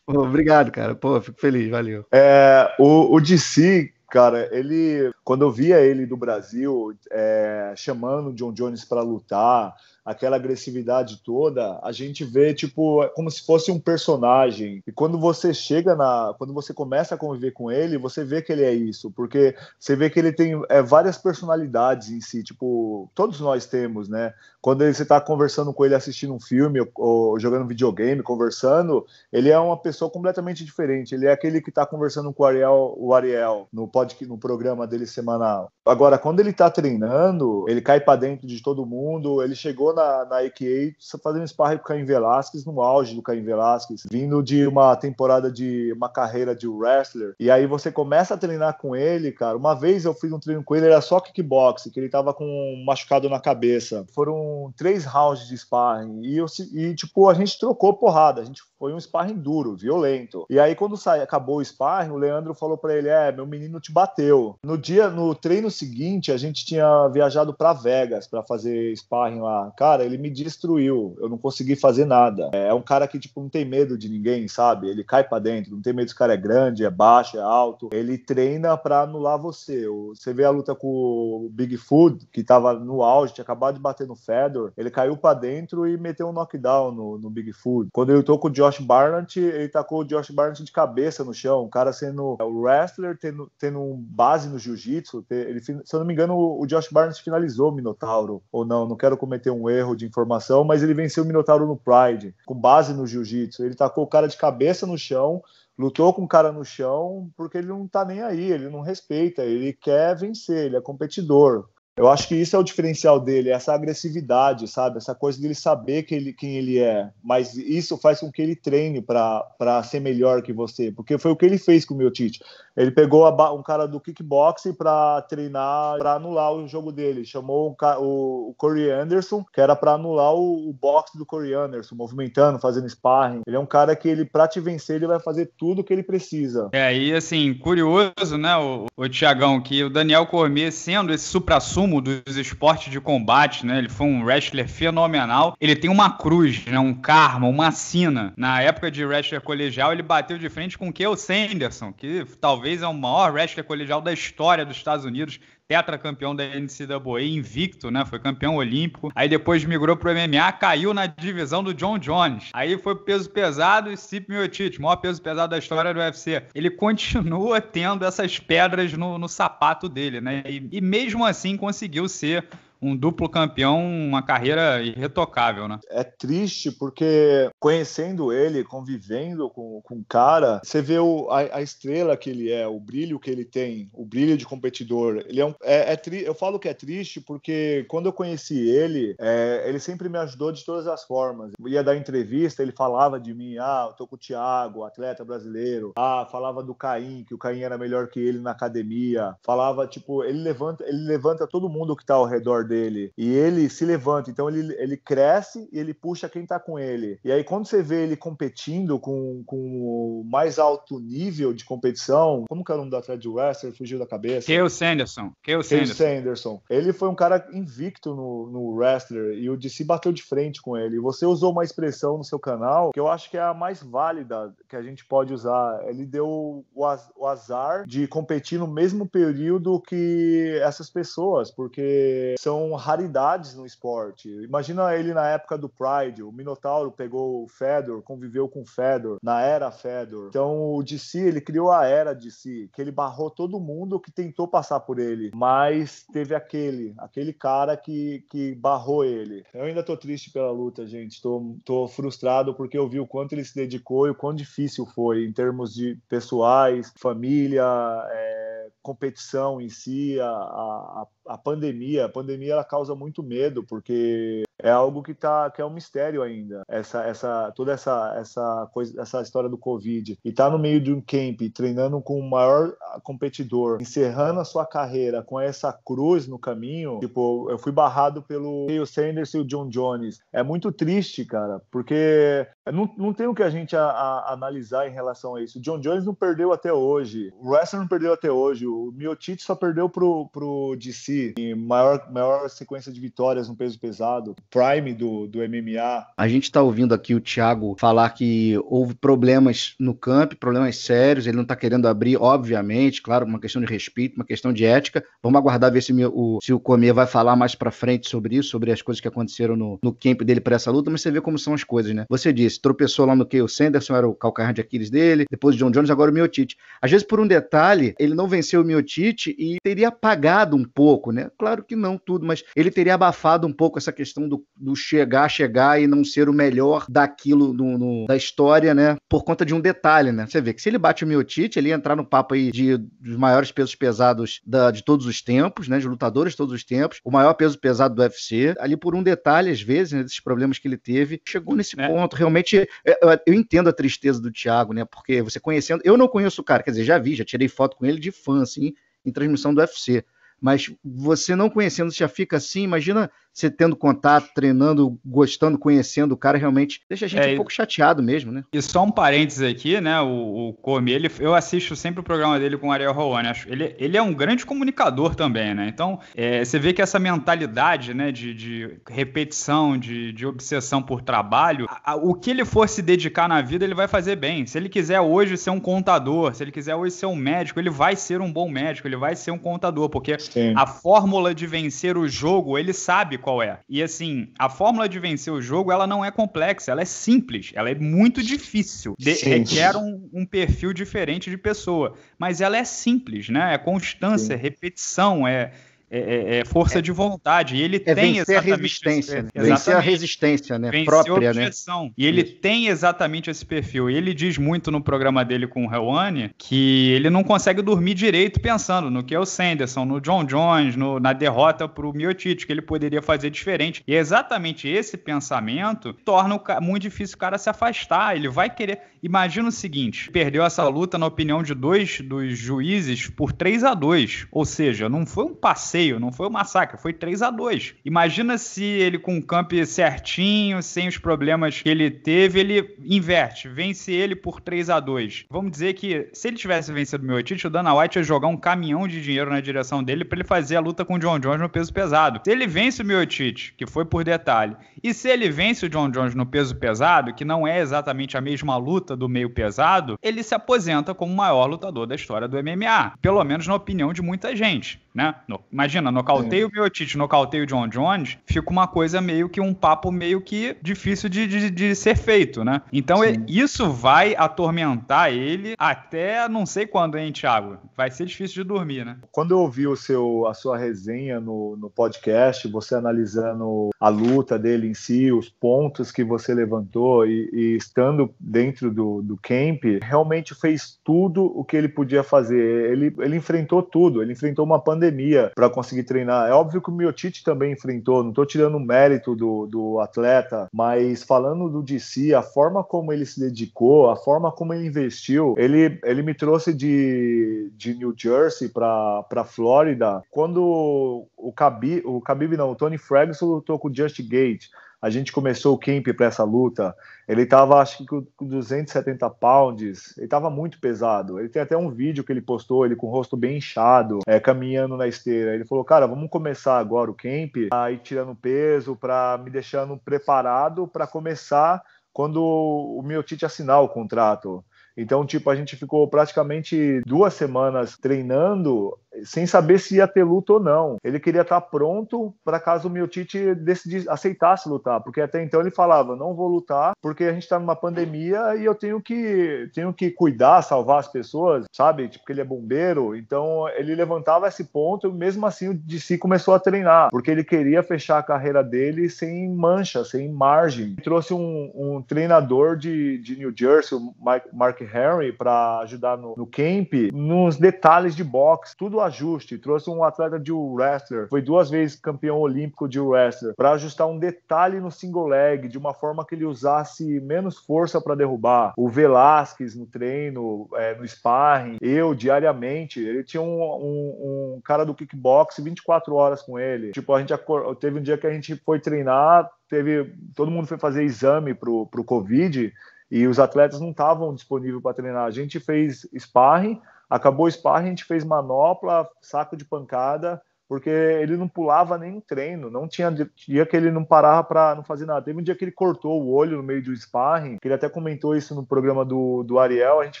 Obrigado, cara. Pô, fico feliz, valeu. É, o, o DC, Cara, ele, quando eu via ele do Brasil é, chamando o John Jones para lutar, aquela agressividade toda, a gente vê tipo é como se fosse um personagem. E quando você chega na, quando você começa a conviver com ele, você vê que ele é isso, porque você vê que ele tem é, várias personalidades em si, tipo, todos nós temos, né? Quando ele, você está conversando com ele assistindo um filme ou, ou, jogando videogame, conversando, ele é uma pessoa completamente diferente. Ele é aquele que está conversando com o Ariel, o Ariel no podcast no programa dele semanal. Agora, quando ele está treinando, ele cai para dentro de todo mundo, ele chegou na, na EQA fazendo sparring com o Caim Velasquez, no auge do Caim Velasquez, vindo de uma temporada de uma carreira de wrestler. E aí você começa a treinar com ele, cara. Uma vez eu fiz um treino com ele, era só kickbox, que ele tava com um machucado na cabeça. Foram três rounds de sparring. E, eu, e tipo, a gente trocou porrada. A gente foi um sparring duro, violento. E aí, quando sai, acabou o sparring, o Leandro falou para ele: É, meu menino te bateu. No dia, no treino seguinte, a gente tinha viajado para Vegas para fazer sparring lá cara, ele me destruiu, eu não consegui fazer nada. É, é um cara que, tipo, não tem medo de ninguém, sabe? Ele cai para dentro, não tem medo, o cara é grande, é baixo, é alto. Ele treina para anular você. Você vê a luta com o Food que tava no auge, tinha acabado de bater no Fedor, ele caiu para dentro e meteu um knockdown no, no Food. Quando ele lutou com o Josh Barnett, ele tacou o Josh Barnett de cabeça no chão, o cara sendo é, o wrestler, tendo, tendo um base no jiu-jitsu, se eu não me engano, o Josh Barnett finalizou o Minotauro, ou não, não quero cometer um erro, erro de informação, mas ele venceu o Minotauro no Pride, com base no jiu-jitsu. Ele tacou o cara de cabeça no chão, lutou com o cara no chão, porque ele não tá nem aí, ele não respeita, ele quer vencer, ele é competidor. Eu acho que isso é o diferencial dele, essa agressividade, sabe? Essa coisa dele saber que ele, quem ele é. Mas isso faz com que ele treine para ser melhor que você, porque foi o que ele fez com o tite. Ele pegou um cara do kickboxing para treinar, para anular o jogo dele. Chamou o, o Corey Anderson, que era para anular o, o boxe do Corey Anderson, movimentando, fazendo sparring. Ele é um cara que ele, pra te vencer, ele vai fazer tudo o que ele precisa. É, e assim, curioso, né, o, o Tiagão, que o Daniel Cormier, sendo esse supra-sumo dos esportes de combate, né, ele foi um wrestler fenomenal. Ele tem uma cruz, né, um karma, uma sina. Na época de wrestler colegial, ele bateu de frente com o Kale Sanderson, que talvez talvez é o maior wrestler colegial da história dos Estados Unidos, tetracampeão da NCAA, invicto, né? Foi campeão olímpico. Aí depois migrou pro MMA, caiu na divisão do John Jones. Aí foi peso pesado e Sip Miotic, maior peso pesado da história do UFC. Ele continua tendo essas pedras no, no sapato dele, né? E, e mesmo assim conseguiu ser um duplo campeão, uma carreira irretocável, né? É triste porque conhecendo ele, convivendo com, com o cara, você vê o, a, a, estrela que ele é, o brilho que ele tem, o brilho de competidor. Ele é, um, é, é tri, eu falo que é triste porque quando eu conheci ele, é, ele sempre me ajudou de todas as formas. Eu ia dar entrevista, ele falava de mim, ah, eu tô com o Thiago, atleta brasileiro. Ah, falava do Caim, que o Caim era melhor que ele na academia. Falava tipo, ele levanta, ele levanta todo mundo que tá ao redor dele dele e ele se levanta, então ele, ele cresce e ele puxa quem tá com ele. E aí quando você vê ele competindo com, com o mais alto nível de competição, como que era é o nome da atleta wrestler? Fugiu da cabeça. Kale Sanderson. Kale Sanderson. o Sanderson. Ele foi um cara invicto no, no wrestler e o DC bateu de frente com ele. Você usou uma expressão no seu canal que eu acho que é a mais válida que a gente pode usar. Ele deu o azar de competir no mesmo período que essas pessoas, porque são são raridades no esporte. Imagina ele na época do Pride, o Minotauro pegou o Fedor, conviveu com o Fedor, na era Fedor. Então o DC, ele criou a era DC, que ele barrou todo mundo que tentou passar por ele, mas teve aquele, aquele cara que, que barrou ele. Eu ainda tô triste pela luta, gente, tô, tô frustrado porque eu vi o quanto ele se dedicou e o quão difícil foi em termos de pessoais, família, é competição em si, a, a, a pandemia. A pandemia ela causa muito medo, porque é algo que tá que é um mistério ainda. Essa essa toda essa essa coisa essa história do Covid e tá no meio de um camp treinando com o maior competidor, encerrando a sua carreira com essa cruz no caminho. Tipo, eu fui barrado pelo Dale Sanders e o John Jones. É muito triste, cara, porque não, não tem o que a gente a, a, analisar em relação a isso. O John Jones não perdeu até hoje, o Wrestler não perdeu até hoje, o Miotic só perdeu pro pro DC, em maior maior sequência de vitórias no peso pesado prime do, do MMA. A gente está ouvindo aqui o Thiago falar que houve problemas no camp, problemas sérios, ele não está querendo abrir, obviamente, claro, uma questão de respeito, uma questão de ética. Vamos aguardar ver se, o, se o Comer vai falar mais para frente sobre isso, sobre as coisas que aconteceram no, no camp dele para essa luta, mas você vê como são as coisas, né? Você disse, tropeçou lá no que o Sanderson era o calcanhar de Aquiles dele, depois o John Jones, agora o Miotite. Às vezes, por um detalhe, ele não venceu o Miotite e teria apagado um pouco, né? Claro que não tudo, mas ele teria abafado um pouco essa questão do do chegar, chegar e não ser o melhor daquilo no, no, da história, né? Por conta de um detalhe, né? Você vê que se ele bate o Miotite, ele ia entrar no papo aí de dos maiores pesos pesados da, de todos os tempos, né? De lutadores de todos os tempos, o maior peso pesado do UFC. Ali por um detalhe, às vezes, né, desses problemas que ele teve, chegou nesse é. ponto. Realmente, é, eu, eu, entendo a tristeza do Thiago, né? Porque você conhecendo. Eu não conheço o cara, quer dizer, já vi, já tirei foto com ele de fã, assim, em transmissão do UFC mas você não conhecendo já fica assim, imagina você tendo contato, treinando, gostando, conhecendo o cara, realmente deixa a gente é, um pouco chateado mesmo, né? E só um parênteses aqui, né? O, o Come, ele, eu assisto sempre o programa dele com o Ariel Rowan. Né, acho, ele, ele é um grande comunicador também, né? Então, é, você vê que essa mentalidade, né, de, de repetição, de, de obsessão por trabalho, a, a, o que ele for se dedicar na vida, ele vai fazer bem. Se ele quiser hoje ser um contador, se ele quiser hoje ser um médico, ele vai ser um bom médico, ele vai ser um contador, porque Sim. a fórmula de vencer o jogo, ele sabe qual é. E assim, a fórmula de vencer o jogo, ela não é complexa, ela é simples, ela é muito difícil. De, requer um, um, perfil diferente de pessoa. Mas ela é simples, né? É constância, Sim. repetição, é é, é, é, força é, de vontade. E ele é tem exatamente a resistência, esse, né? a resistência, né? né? própria, né? objeção. Né? E ele Isso. tem exatamente esse perfil. E ele diz muito no programa dele com o Helwani que ele não consegue dormir direito pensando no que é o Sanderson, no John Jones, no, na derrota para o Miotic, que ele poderia fazer diferente. E é exatamente esse pensamento torna o, muito difícil o cara se afastar. Ele vai querer. Imagina o seguinte: perdeu essa luta na opinião de dois dos juízes por 3 a 2 ou seja, não foi um passeio não foi um massacre, foi 3 a 2 Imagina se ele com o camp certinho, sem os problemas que ele teve, ele inverte, vence ele por 3 a 2 Vamos dizer que se ele tivesse vencido o Miotite, o Dana White ia jogar um caminhão de dinheiro na direção dele para ele fazer a luta com o John Jones no peso pesado. Se ele vence o Miotite, que foi por detalhe, e se ele vence o John Jones no peso pesado, que não é exatamente a mesma luta do meio pesado, ele se aposenta como o maior lutador da história do MMA, pelo menos na opinião de muita gente né? No, imagina, nocauteio o Miotite, nocauteio o John Jones, fica uma coisa meio que um papo meio que difícil de, de, de ser feito, né? Então ele, isso vai atormentar ele até não sei quando, hein, Thiago? Vai ser difícil de dormir, né? Quando eu ouvi o seu, a sua resenha no, no podcast, você analisando a luta dele em si, os pontos que você levantou e, e estando dentro do, do camp, realmente fez tudo o que ele podia fazer. Ele, ele enfrentou tudo, ele enfrentou uma pandemia pandemia para conseguir treinar. É óbvio que o miotite também enfrentou, não estou tirando o mérito do, do atleta, mas falando do DC, a forma como ele se dedicou, a forma como ele investiu, ele, ele me trouxe de, de New Jersey para Flórida quando o Khabib, o Khabib não, o Tony Ferguson lutou com o Just Gate a gente começou o camp para essa luta, ele estava acho que com 270 pounds, ele estava muito pesado. Ele tem até um vídeo que ele postou, ele com o rosto bem inchado, é, caminhando na esteira. Ele falou, cara, vamos começar agora o camp, aí tirando peso para me deixando preparado para começar quando o Miotite assinar o contrato. Então, tipo, a gente ficou praticamente duas semanas treinando sem saber se ia ter luta ou não. Ele queria estar pronto para caso o Miotite decidisse, aceitasse lutar, porque até então ele falava: não vou lutar porque a gente está numa pandemia e eu tenho que, tenho que cuidar, salvar as pessoas, sabe? Tipo, porque ele é bombeiro. Então ele levantava esse ponto, mesmo assim o DC começou a treinar, porque ele queria fechar a carreira dele sem mancha, sem margem. Ele trouxe um, um, treinador de, de New Jersey, o Mike, Mark Henry, para ajudar no, no camp, nos detalhes de boxe, tudo ajuste, trouxe um atleta de wrestler, foi duas vezes campeão olímpico de wrestler, para ajustar um detalhe no single leg, de uma forma que ele usasse menos força para derrubar. O Velasquez no treino, é, no sparring, eu diariamente, ele tinha um, um, um cara do kickbox 24 horas com ele. Tipo, a gente teve um dia que a gente foi treinar, teve todo mundo foi fazer exame pro, o Covid e os atletas não estavam disponíveis para treinar. A gente fez sparring Acabou o sparring, a gente fez manopla, saco de pancada, porque ele não pulava nenhum treino, não tinha dia que ele não parava para não fazer nada. Teve um dia que ele cortou o olho no meio do sparring, que ele até comentou isso no programa do, do Ariel. A gente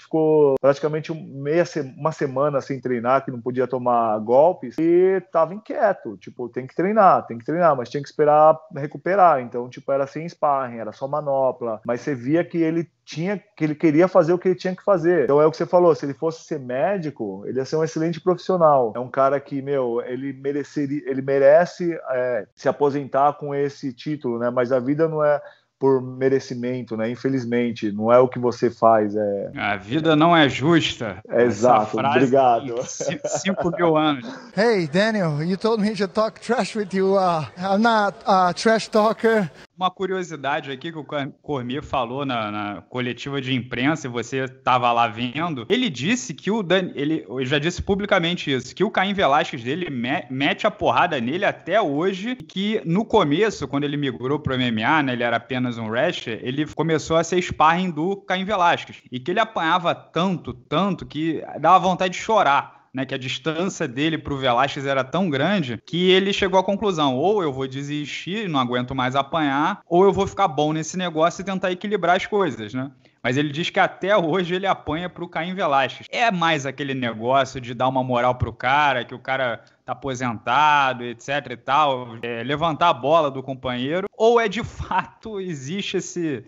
ficou praticamente meia uma semana sem treinar, que não podia tomar golpes, e tava inquieto. Tipo, tem que treinar, tem que treinar, mas tinha que esperar recuperar. Então, tipo, era sem sparring, era só manopla. Mas você via que ele tinha que ele queria fazer o que ele tinha que fazer. Então é o que você falou, se ele fosse ser médico, ele ia ser um excelente profissional. É um cara que, meu, ele mereceria, ele merece é, se aposentar com esse título, né? Mas a vida não é por merecimento, né? Infelizmente, não é o que você faz. É... A vida não é justa. É exato. Obrigado. Cinco mil anos. Hey, Daniel, you told me to talk trash with you. Uh, I'm not a trash talker. Uma curiosidade aqui que o Cormier falou na, na coletiva de imprensa, e você estava lá vendo, ele disse que o Dan, ele, ele já disse publicamente isso, que o Caim Velasquez dele me, mete a porrada nele até hoje, que no começo, quando ele migrou pro MMA, né, ele era apenas um wrestler, ele começou a ser sparring do Caim Velasquez, e que ele apanhava tanto, tanto, que dava vontade de chorar né, que a distância dele para o Velasquez era tão grande que ele chegou à conclusão: ou eu vou desistir, não aguento mais apanhar, ou eu vou ficar bom nesse negócio e tentar equilibrar as coisas, né? Mas ele diz que até hoje ele apanha pro Caim Velasquez. É mais aquele negócio de dar uma moral pro cara, que o cara tá aposentado, etc e tal, é, levantar a bola do companheiro, ou é de fato existe esse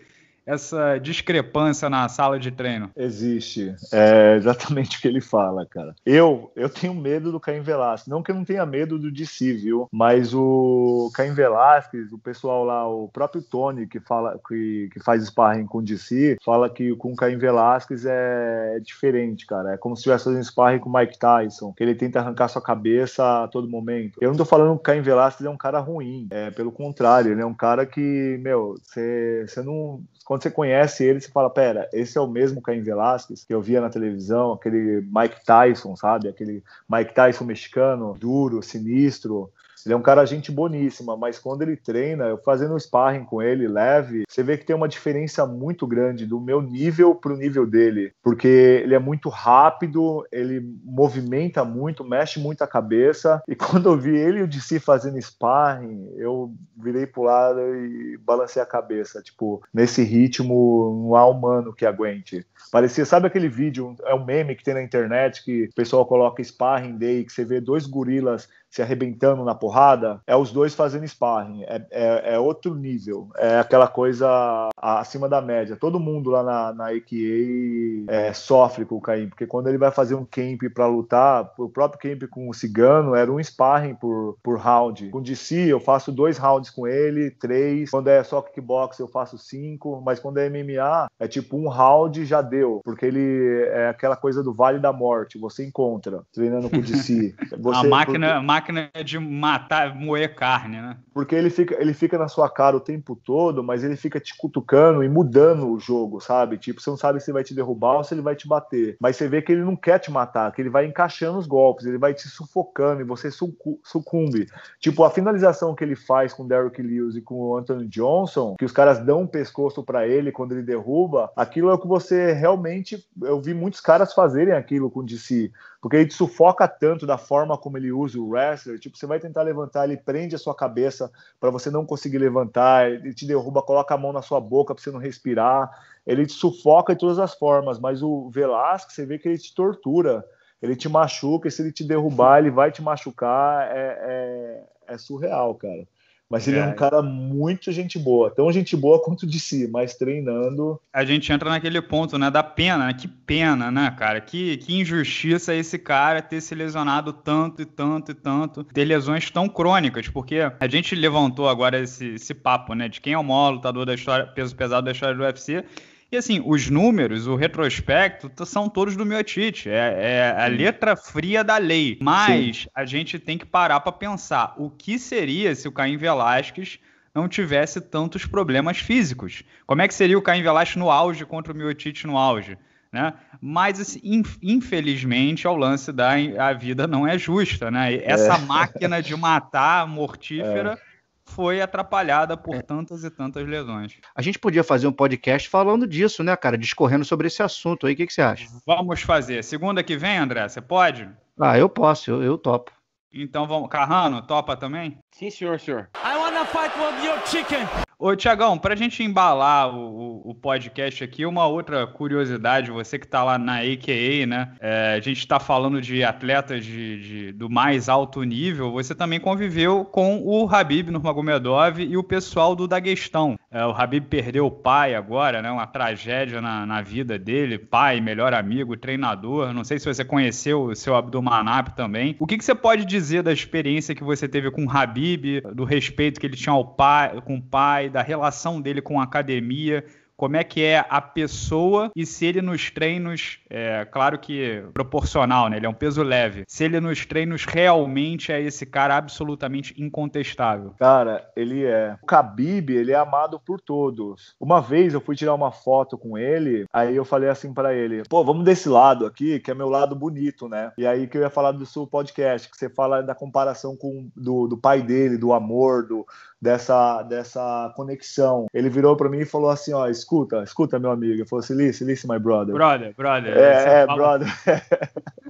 essa discrepância na sala de treino? Existe. É exatamente o que ele fala, cara. Eu eu tenho medo do Caim Velasquez. Não que eu não tenha medo do DC, viu? Mas o Caim Velasquez, o pessoal lá, o próprio Tony, que fala que, que faz sparring com o DC, fala que com o Caim Velasquez é, é, diferente, cara. É como se estivesse fazendo sparring com o Mike Tyson, que ele tenta arrancar sua cabeça a todo momento. Eu não tô falando que o Caim Velasquez é um cara ruim. É, pelo contrário, ele é um cara que, meu, você não quando você conhece ele, você fala: pera, esse é o mesmo Caim Velasquez que eu via na televisão, aquele Mike Tyson, sabe? Aquele Mike Tyson mexicano, duro, sinistro, ele é um cara gente boníssima, mas quando ele treina, eu fazendo um sparring com ele leve, você vê que tem uma diferença muito grande do meu nível pro nível dele, porque ele é muito rápido, ele movimenta muito, mexe muito a cabeça, e quando eu vi ele e o DC fazendo sparring, eu virei pro lado e balancei a cabeça, tipo, nesse ritmo não há humano que aguente. Parecia, sabe aquele vídeo, é um meme que tem na internet que o pessoal coloca sparring day, que você vê dois gorilas se arrebentando na porrada, é os dois fazendo sparring. É, é, é outro nível. É aquela coisa acima da média. Todo mundo lá na, na AKA é, sofre com o Caim, porque quando ele vai fazer um camp para lutar, o próprio camp com o Cigano era um sparring por, por round. Com o DC, eu faço dois rounds com ele, três. Quando é só kickbox, eu faço cinco. Mas quando é MMA, é tipo um round já deu, porque ele é aquela coisa do vale da morte. Você encontra treinando com o DC. Você, a máquina. Porque máquina de matar, moer carne, né? Porque ele fica, ele fica na sua cara o tempo todo, mas ele fica te cutucando e mudando o jogo, sabe? Tipo, você não sabe se ele vai te derrubar ou se ele vai te bater. Mas você vê que ele não quer te matar, que ele vai encaixando os golpes, ele vai te sufocando e você sucumbe. Tipo, a finalização que ele faz com o Derrick Lewis e com o Anthony Johnson, que os caras dão um pescoço para ele quando ele derruba, aquilo é o que você realmente. Eu vi muitos caras fazerem aquilo com o DC porque ele te sufoca tanto da forma como ele usa o wrestler, tipo, você vai tentar levantar, ele prende a sua cabeça para você não conseguir levantar, ele te derruba, coloca a mão na sua boca para você não respirar, ele te sufoca de todas as formas, mas o Velasco, você vê que ele te tortura, ele te machuca, e se ele te derrubar, ele vai te machucar, é, é, é surreal, cara. Mas ele é. é um cara muito gente boa, tão gente boa quanto de si, mas treinando. A gente entra naquele ponto, né? Da pena, né? Que pena, né, cara? Que, que injustiça esse cara ter se lesionado tanto e tanto e tanto, ter lesões tão crônicas, porque a gente levantou agora esse, esse papo, né? De quem é o maior lutador da história, peso pesado da história do UFC. E assim, os números, o retrospecto, são todos do Miotite. É, é a letra fria da lei. Mas Sim. a gente tem que parar para pensar o que seria se o Caim Velasquez não tivesse tantos problemas físicos. Como é que seria o Caim Velasquez no auge contra o Miotite no auge? Né? Mas assim, infelizmente ao lance da a vida não é justa, né? É. Essa é. máquina de matar mortífera é foi atrapalhada por é. tantas e tantas lesões. A gente podia fazer um podcast falando disso, né, cara? Discorrendo sobre esse assunto aí. O que, que você acha? Vamos fazer. Segunda que vem, André, você pode? Ah, eu posso, eu, eu topo. Então vamos. Carrano, topa também? Sim, senhor, senhor. I wanna fight with your chicken. Ô, Tiagão, para a gente embalar o, o, podcast aqui, uma outra curiosidade, você que está lá na AKA, né? É, a gente está falando de atletas de, de, do mais alto nível, você também conviveu com o Habib Nurmagomedov e o pessoal do Daguestão. É, o Habib perdeu o pai agora, né? Uma tragédia na, na, vida dele, pai, melhor amigo, treinador. Não sei se você conheceu o seu Abdulmanap também. O que, que você pode dizer da experiência que você teve com o Habib, do respeito que ele tinha ao pai, com o pai, pai, da relação dele com a academia, como é que é a pessoa e se ele nos treinos, é, claro que proporcional, né? Ele é um peso leve. Se ele nos treinos realmente é esse cara absolutamente incontestável. Cara, ele é. O Khabib, ele é amado por todos. Uma vez eu fui tirar uma foto com ele, aí eu falei assim para ele: pô, vamos desse lado aqui, que é meu lado bonito, né? E aí que eu ia falar do seu podcast, que você fala da comparação com do, do pai dele, do amor, do, dessa, dessa conexão. Ele virou para mim e falou assim, ó, escuta, escuta meu amigo. Ele falou assim, Lice, my brother. Brother, brother. é, é brother.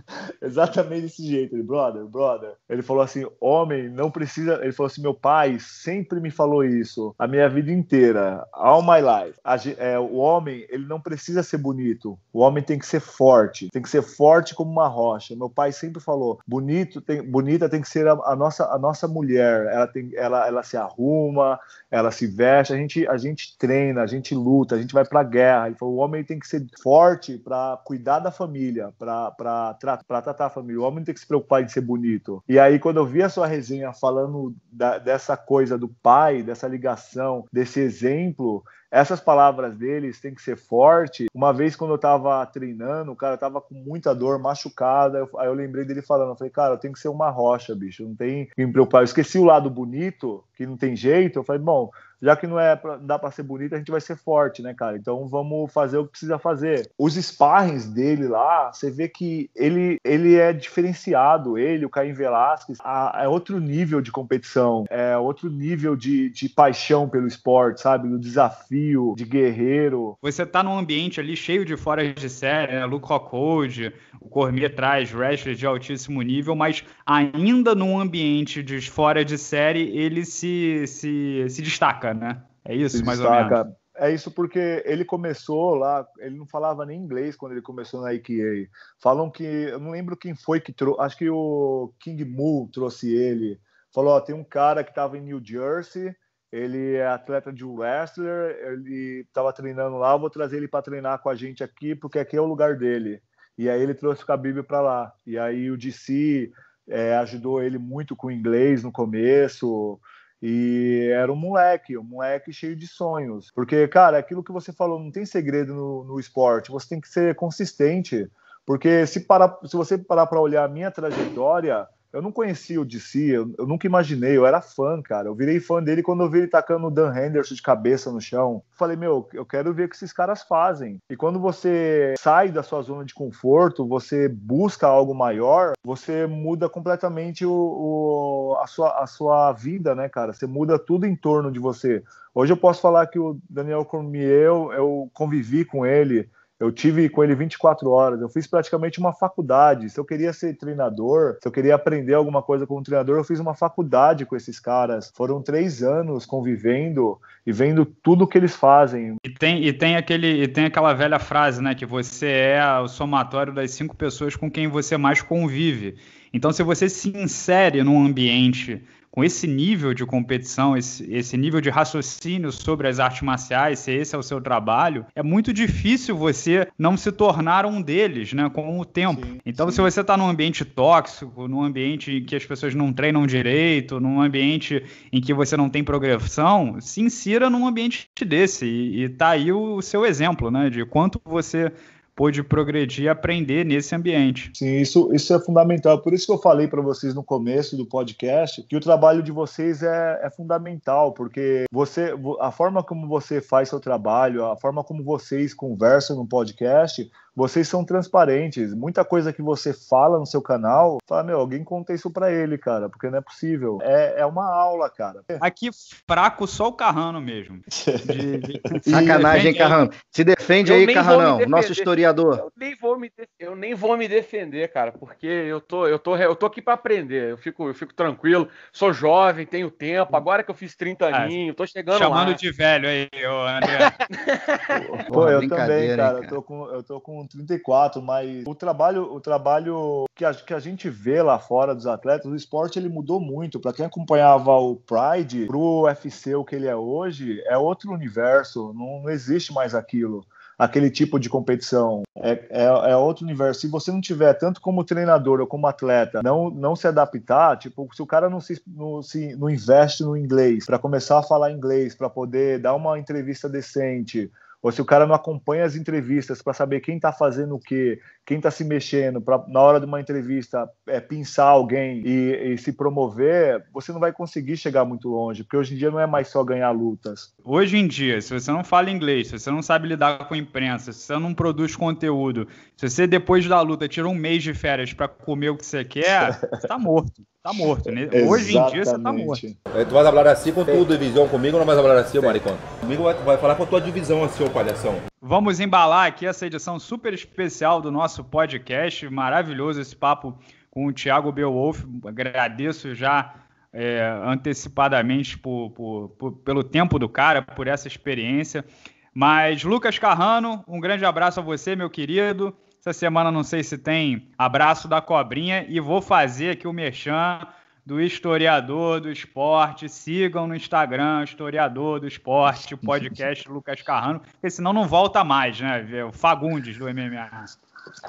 Exatamente desse jeito. Ele, brother, brother. Ele falou assim: homem, não precisa. Ele falou assim: meu pai sempre me falou isso a minha vida inteira, all my life. A, é, o homem, ele não precisa ser bonito. O homem tem que ser forte. Tem que ser forte como uma rocha. Meu pai sempre falou: bonito, tem, bonita tem que ser a, a, nossa, a nossa mulher. Ela, tem, ela, ela se arruma, ela se veste. A gente, a gente treina, a gente luta, a gente vai pra guerra. Ele falou: o homem tem que ser forte para cuidar da família, para tratar para Tata Família. O homem não tem que se preocupar em ser bonito. E aí, quando eu vi a sua resenha falando da, dessa coisa do pai, dessa ligação, desse exemplo, essas palavras deles têm que ser forte. Uma vez quando eu tava treinando, o cara tava com muita dor, machucada. Eu, aí eu lembrei dele falando, eu falei, cara, eu tenho que ser uma rocha, bicho. Não tem que me preocupar. Eu esqueci o lado bonito, que não tem jeito. Eu falei, bom, já que não é pra, dá para ser bonito, a gente vai ser forte, né, cara? Então vamos fazer o que precisa fazer. Os sparrings dele lá, você vê que ele, ele é diferenciado, ele, o Caim Velasquez, é outro nível de competição, é outro nível de, de paixão pelo esporte, sabe? Do desafio desafio, de guerreiro. Você tá num ambiente ali cheio de fora de série, né? Luke Rockhold, o Cormier traz wrestlers de altíssimo nível, mas ainda num ambiente de fora de série, ele se, se, se destaca, né? É isso, se mais destaca. ou menos. É isso porque ele começou lá, ele não falava nem inglês quando ele começou na IKEA. Falam que, eu não lembro quem foi que trouxe, acho que o King Mu trouxe ele. Falou, ó, tem um cara que estava em New Jersey, ele é atleta de wrestler, ele estava treinando lá, vou trazer ele para treinar com a gente aqui, porque aqui é o lugar dele. E aí ele trouxe o Khabib para lá. E aí o DC é, ajudou ele muito com o inglês no começo. E era um moleque, um moleque cheio de sonhos. Porque, cara, aquilo que você falou, não tem segredo no, no esporte, você tem que ser consistente. Porque se, para, se você parar para olhar a minha trajetória, eu não conhecia o DC, eu, eu, nunca imaginei, eu era fã, cara. Eu virei fã dele quando eu vi ele tacando o Dan Henderson de cabeça no chão. Falei, meu, eu quero ver o que esses caras fazem. E quando você sai da sua zona de conforto, você busca algo maior, você muda completamente o, o a, sua, a sua vida, né, cara? Você muda tudo em torno de você. Hoje eu posso falar que o Daniel Cormier, eu, eu convivi com ele eu tive com ele 24 horas, eu fiz praticamente uma faculdade. Se eu queria ser treinador, se eu queria aprender alguma coisa como treinador, eu fiz uma faculdade com esses caras. Foram três anos convivendo e vendo tudo que eles fazem. E tem, e tem, aquele, e tem aquela velha frase, né? Que você é o somatório das cinco pessoas com quem você mais convive. Então, se você se insere num ambiente com esse nível de competição, esse, esse nível de raciocínio sobre as artes marciais, se esse é o seu trabalho, é muito difícil você não se tornar um deles, né, com o tempo. Sim, então, sim. se você está num ambiente tóxico, num ambiente em que as pessoas não treinam direito, num ambiente em que você não tem progressão, se insira num ambiente desse. E, e tá aí o, o seu exemplo, né, de quanto você pôde progredir e aprender nesse ambiente. Sim, isso, isso é fundamental. Por isso que eu falei para vocês no começo do podcast que o trabalho de vocês é, é fundamental, porque você, a forma como você faz seu trabalho, a forma como vocês conversam no podcast vocês são transparentes. Muita coisa que você fala no seu canal, fala, meu, alguém conta isso pra ele, cara, porque não é possível. É, é uma aula, cara. Aqui, fraco, só o Carrano mesmo. De, de... Sacanagem, e... Carrano. Se defende eu aí, Carranão, nosso historiador. Eu nem, vou me eu nem vou me defender, cara, porque eu tô, eu tô, eu tô aqui pra aprender. Eu fico, eu fico tranquilo, sou jovem, tenho tempo. Agora que eu fiz 30 ah, aninhos, tô chegando Chamando lá. de velho aí, ô André. Pô, Pô eu também, cara, cara. Eu tô com, eu tô com 34, mas o trabalho, o trabalho que a, que a gente vê lá fora dos atletas, o esporte ele mudou muito. Para quem acompanhava o Pride, pro UFC o que ele é hoje, é outro universo, não, não existe mais aquilo aquele tipo de competição. É, é, é, outro universo. Se você não tiver, tanto como treinador ou como atleta, não, não se adaptar, tipo, se o cara não se, não, se, não investe no inglês, para começar a falar inglês, para poder dar uma entrevista decente, ou se o cara não acompanha as entrevistas para saber quem está fazendo o quê, quem está se mexendo para na hora de uma entrevista é, pinçar alguém e, e, se promover, você não vai conseguir chegar muito longe, porque hoje em dia não é mais só ganhar lutas. Hoje em dia, se você não fala inglês, se você não sabe lidar com a imprensa, se você não produz conteúdo, se você depois da luta tira um mês de férias para comer o que você quer, você está morto. Tá morto, né? Hoje em dia você tá morto. É, tu vais falar assim com tua divisão comigo ou não vais falar assim, maricona? Comigo vai, vai falar com a tua divisão assim, ô palhação. Vamos embalar aqui essa edição super especial do nosso podcast. Maravilhoso esse papo com o Thiago Beowulf. Agradeço já é, antecipadamente por, por, por, pelo tempo do cara, por essa experiência. Mas, Lucas Carrano, um grande abraço a você, meu querido. Essa semana não sei se tem abraço da cobrinha e vou fazer aqui o merchan do Historiador do Esporte. Sigam no Instagram, Historiador do Esporte, o podcast Lucas Carrano, porque senão não volta mais, né? O Fagundes do MMA.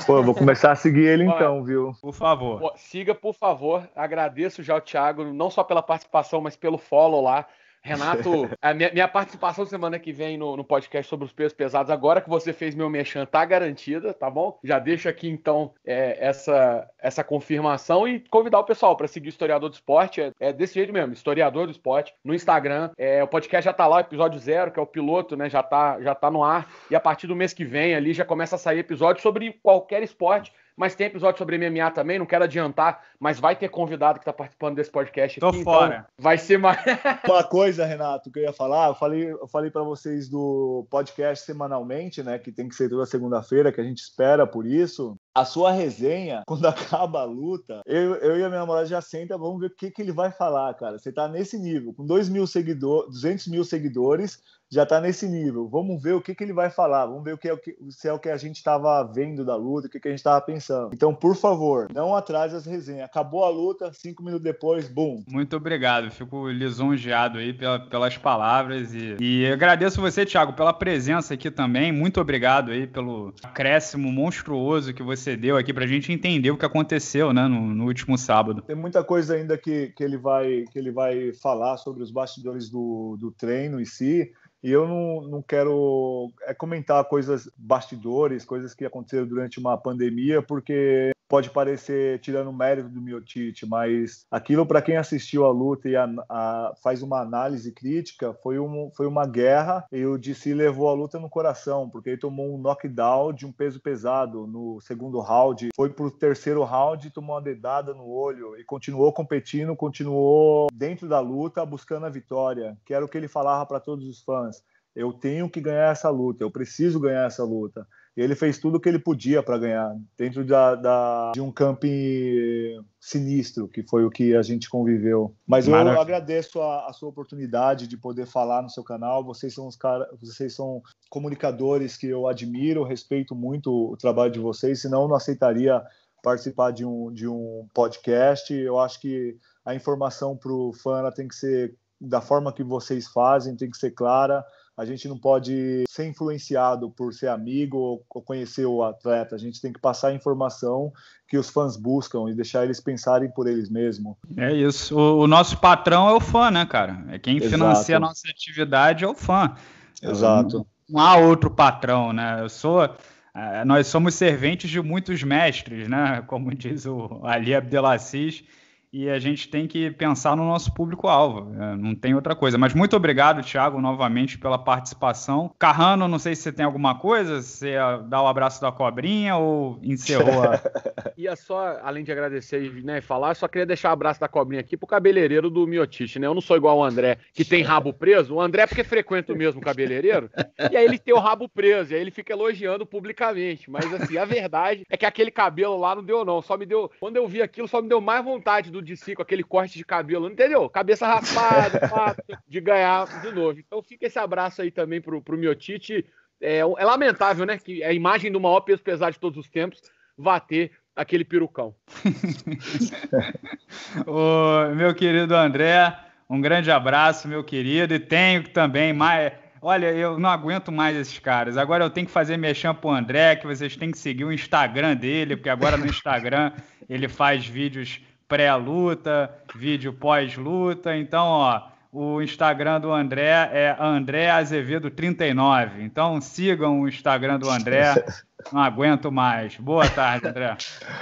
Pô, eu vou começar a seguir ele então, viu? Por favor. Siga, por favor. Agradeço já o Thiago, não só pela participação, mas pelo follow lá. Renato, a minha, minha, participação semana que vem no, no, podcast sobre os pesos pesados, agora que você fez meu mechan, tá garantida, tá bom? Já deixo aqui então é, essa, essa confirmação e convidar o pessoal para seguir o Historiador do Esporte. É, é, desse jeito mesmo, Historiador do Esporte, no Instagram. É, o podcast já tá lá, o episódio zero, que é o piloto, né? Já tá, já tá no ar. E a partir do mês que vem ali já começa a sair episódio sobre qualquer esporte mas tem episódio sobre MMA também, não quero adiantar, mas vai ter convidado que está participando desse podcast. Tô então fora. vai ser mais. Uma coisa, Renato, que eu ia falar, eu falei, eu falei para vocês do podcast semanalmente, né, que tem que ser toda segunda-feira, que a gente espera por isso. A sua resenha, quando acaba a luta, eu, eu e a minha namorada já senta, vamos ver o que, que ele vai falar, cara. Você tá nesse nível, com 2 mil seguidores, 200 mil seguidores, já está nesse nível. Vamos ver o que, que ele vai falar, vamos ver o que, é, o que se é o que a gente estava vendo da luta, o que, que a gente estava pensando. Então, por favor, não atrase as resenhas. Acabou a luta, cinco minutos depois, bum. Muito obrigado, fico lisonjeado aí pela, pelas palavras e, e agradeço você, Thiago, pela presença aqui também. Muito obrigado aí pelo acréscimo monstruoso que você deu aqui para a gente entender o que aconteceu né, no, no, último sábado. Tem muita coisa ainda que, que, ele, vai, que ele vai falar sobre os bastidores do, do treino em si. E eu não, não quero é, comentar coisas bastidores, coisas que aconteceram durante uma pandemia, porque pode parecer tirando mérito do Miotite, mas aquilo para quem assistiu a luta e a, a, faz uma análise crítica, foi, um, foi uma guerra e o DC levou a luta no coração, porque ele tomou um knockdown de um peso pesado no segundo round, foi pro terceiro round, e tomou uma dedada no olho e continuou competindo, continuou dentro da luta, buscando a vitória, que era o que ele falava para todos os fãs. Eu tenho que ganhar essa luta, eu preciso ganhar essa luta. E ele fez tudo o que ele podia para ganhar, dentro da, da, de um camping sinistro, que foi o que a gente conviveu. Mas Maravilha. eu agradeço a, a, sua oportunidade de poder falar no seu canal. Vocês são os caras, vocês são comunicadores que eu admiro, respeito muito o trabalho de vocês, senão eu não aceitaria participar de um, de um podcast. Eu acho que a informação para o fã tem que ser da forma que vocês fazem, tem que ser clara a gente não pode ser influenciado por ser amigo ou conhecer o atleta. A gente tem que passar a informação que os fãs buscam e deixar eles pensarem por eles mesmos. É isso. O, o nosso patrão é o fã, né, cara? É quem Exato. financia a nossa atividade é o fã. Exato. Não, não há outro patrão, né? Eu sou. É, nós somos serventes de muitos mestres, né? Como diz o Ali Abdelaziz e a gente tem que pensar no nosso público-alvo, né? não tem outra coisa. Mas muito obrigado, Thiago, novamente pela participação. Carrano, não sei se você tem alguma coisa, você é dá o abraço da cobrinha ou encerrou a... Ia só, além de agradecer né, e né, falar, só queria deixar o abraço da cobrinha aqui pro cabeleireiro do Miotiche, né? Eu não sou igual o André, que tem rabo preso. O André é porque frequenta o mesmo cabeleireiro, e aí ele tem o rabo preso, e aí ele fica elogiando publicamente. Mas, assim, a verdade é que aquele cabelo lá não deu não, só me deu... Quando eu vi aquilo, só me deu mais vontade do do DC com aquele corte de cabelo, entendeu? Cabeça raspada, fato, de ganhar de novo. Então fica esse abraço aí também pro, pro Miotite. É, é lamentável, né? Que a imagem do maior peso pesado de todos os tempos vá ter aquele perucão. Ô, meu querido André, um grande abraço, meu querido. E tenho também mais. Olha, eu não aguento mais esses caras. Agora eu tenho que fazer mexer pro André, que vocês têm que seguir o Instagram dele, porque agora no Instagram ele faz vídeos pré-luta, vídeo pós-luta. Então, ó, o Instagram do André é André Azevedo39. Então sigam o Instagram do André. Não aguento mais. Boa tarde, André.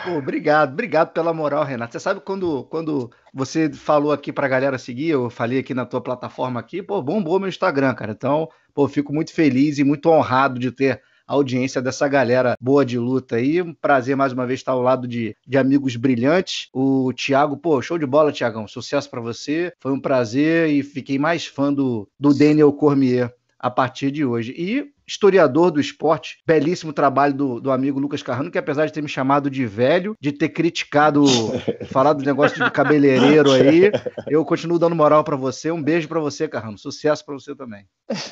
Pô, obrigado, obrigado pela moral, Renato. Você sabe quando, quando você falou aqui para a galera seguir, eu falei aqui na tua plataforma aqui, pô, bombou meu Instagram, cara. Então, pô, fico muito feliz e muito honrado de ter a audiência dessa galera boa de luta aí. Um prazer mais uma vez estar ao lado de, de amigos brilhantes. O Thiago, pô, show de bola, Tiagão. Sucesso para você. Foi um prazer e fiquei mais fã do, do Daniel Cormier a partir de hoje. E historiador do esporte, belíssimo trabalho do, do amigo Lucas Carrano, que apesar de ter me chamado de velho, de ter criticado, falado do negócio de cabeleireiro aí, eu continuo dando moral para você. Um beijo para você, Carrano. Sucesso para você também.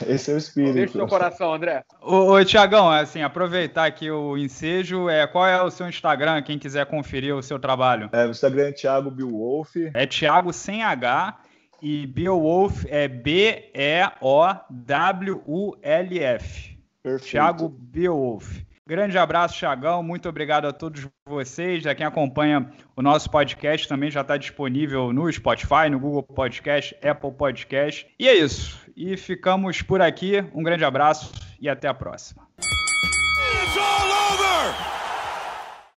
Esse é o espírito. Beijo seu coração, André. Ô, Tiagão, é assim, aproveitar aqui o ensejo, é, qual é o seu Instagram, quem quiser conferir o seu trabalho? É, o Instagram é Thiago Bilwolf. É Thiago sem H e Beowulf é B-E-O-W-U-L-F. Perfeito. Thiago Beowulf. Grande abraço, Chagão. Muito obrigado a todos vocês. A quem acompanha o nosso podcast também já está disponível no Spotify, no Google Podcast, Apple Podcast. E é isso. E ficamos por aqui. Um grande abraço e até a próxima. It's all over!